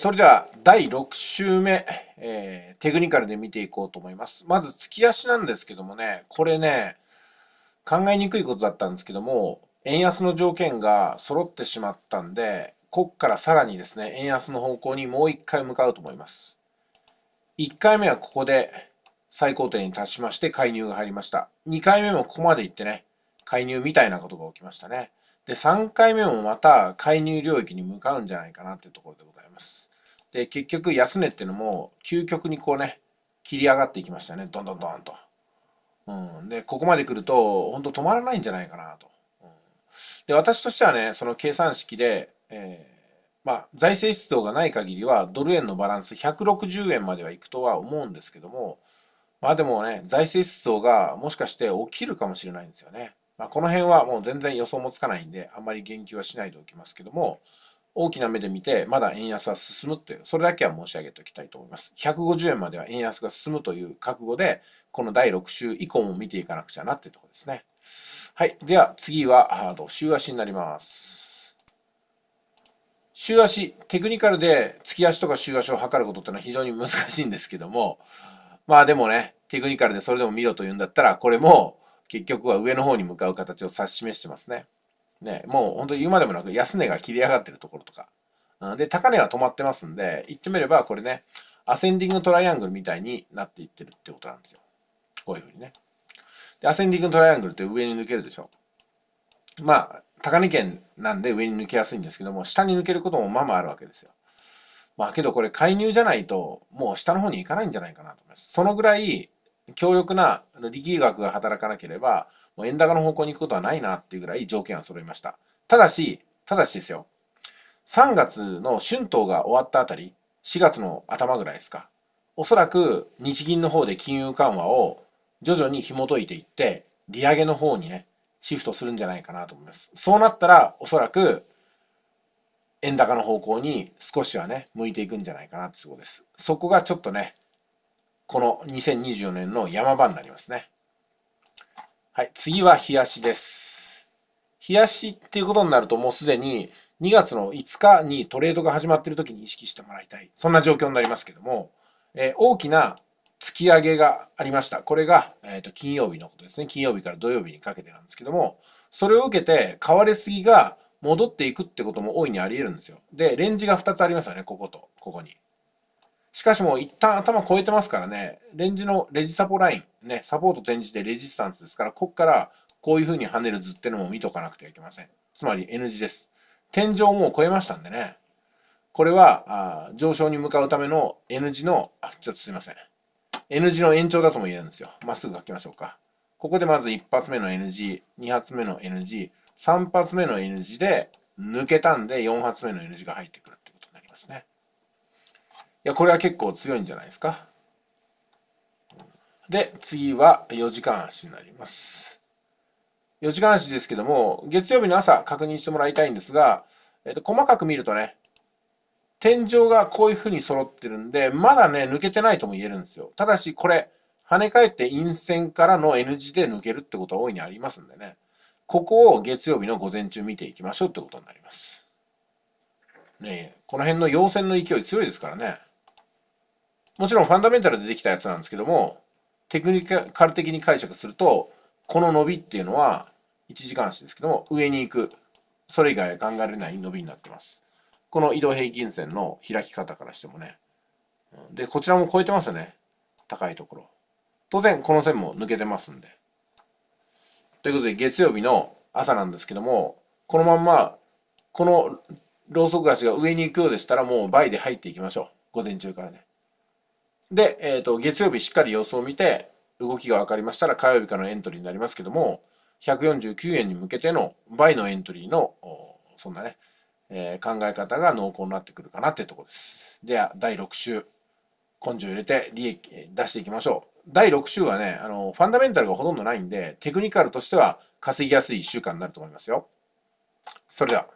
それでは第6週目、えー、テクニカルで見ていこうと思います。まず突き足なんですけどもね、これね、考えにくいことだったんですけども、円安の条件が揃ってしまったんで、こっからさらにですね、円安の方向にもう一回向かうと思います。1回目はここで最高点に達しまして介入が入りました。2回目もここまで行ってね、介入みたいなことが起きましたね。で、3回目もまた介入領域に向かうんじゃないかなっていうところでございます。で、結局安値っていうのも、究極にこうね、切り上がっていきましたね。どんどんどんと。うん。で、ここまで来ると、本当止まらないんじゃないかなと。うん、で、私としてはね、その計算式で、えー、まあ、財政出動がない限りは、ドル円のバランス160円まではいくとは思うんですけども、まあでもね、財政出動がもしかして起きるかもしれないんですよね。まあ、この辺はもう全然予想もつかないんで、あんまり言及はしないでおきますけども、大きな目で見て、まだ円安は進むという、それだけは申し上げておきたいと思います。150円までは円安が進むという覚悟で、この第6週以降も見ていかなくちゃなっていうところですね。はい。では、次は、週足になります。週足、テクニカルで月足とか週足を測ることってのは非常に難しいんですけども、まあでもね、テクニカルでそれでも見ろというんだったら、これも結局は上の方に向かう形を指し示してますね。ね、もう本当に言うまでもなく安値が切り上がってるところとか。うん、で、高値は止まってますんで、言ってみればこれね、アセンディングトライアングルみたいになっていってるってことなんですよ。こういうふうにね。で、アセンディングトライアングルって上に抜けるでしょ。まあ、高値圏なんで上に抜けやすいんですけども、下に抜けることもまあまああるわけですよ。まあけどこれ介入じゃないと、もう下の方に行かないんじゃないかなと思います。そのぐらい、強力な力学が働かなければ、もう円高の方向に行くことはないなっていうぐらい条件は揃いました。ただし、ただしですよ、3月の春闘が終わったあたり、4月の頭ぐらいですか、おそらく日銀の方で金融緩和を徐々に紐解いていって、利上げの方にね、シフトするんじゃないかなと思います。そうなったら、おそらく、円高の方向に少しはね、向いていくんじゃないかなってとことです。そこがちょっとね、この2024年の山場になりますね。はい、次は冷やしです。冷やしっていうことになるともうすでに2月の5日にトレードが始まっている時に意識してもらいたい。そんな状況になりますけども、えー、大きな突き上げがありました。これが、えー、と金曜日のことですね。金曜日から土曜日にかけてなんですけども、それを受けて、買われすぎが戻っていくってことも大いにあり得るんですよ。で、レンジが2つありますよね。ここと、ここに。しかしもう一旦頭超えてますからね、レンジのレジサポライン、ね、サポート転じてレジスタンスですから、こっからこういう風に跳ねる図ってのも見とかなくてはいけません。つまり N 字です。天井をもう超えましたんでね、これはあ上昇に向かうための N 字の、あ、ちょっとすいません。N 字の延長だとも言えるんですよ。まっすぐ書きましょうか。ここでまず1発目の NG、2発目の NG、3発目の NG で抜けたんで4発目の NG が入ってくるってことになりますね。や、これは結構強いんじゃないですか。で、次は4時間足になります。4時間足ですけども、月曜日の朝確認してもらいたいんですが、えっと、細かく見るとね、天井がこういう風に揃ってるんで、まだね、抜けてないとも言えるんですよ。ただし、これ、跳ね返って陰線からの N 字で抜けるってことは大いにありますんでね。ここを月曜日の午前中見ていきましょうってことになります。ねこの辺の陽線の勢い強いですからね。もちろんファンダメンタルでできたやつなんですけども、テクニカル的に解釈すると、この伸びっていうのは、1時間足ですけども、上に行く。それ以外は考えられない伸びになってます。この移動平均線の開き方からしてもね。で、こちらも超えてますよね。高いところ。当然、この線も抜けてますんで。ということで、月曜日の朝なんですけども、このまんま、このローソク足が上に行くようでしたら、もう倍で入っていきましょう。午前中からね。で、えっ、ー、と、月曜日しっかり様子を見て、動きが分かりましたら火曜日からのエントリーになりますけども、149円に向けての倍のエントリーの、そんなね、えー、考え方が濃厚になってくるかなっていうところです。では、第6週。根性入れて利益出していきましょう。第6週はね、あの、ファンダメンタルがほとんどないんで、テクニカルとしては稼ぎやすい1週間になると思いますよ。それでは。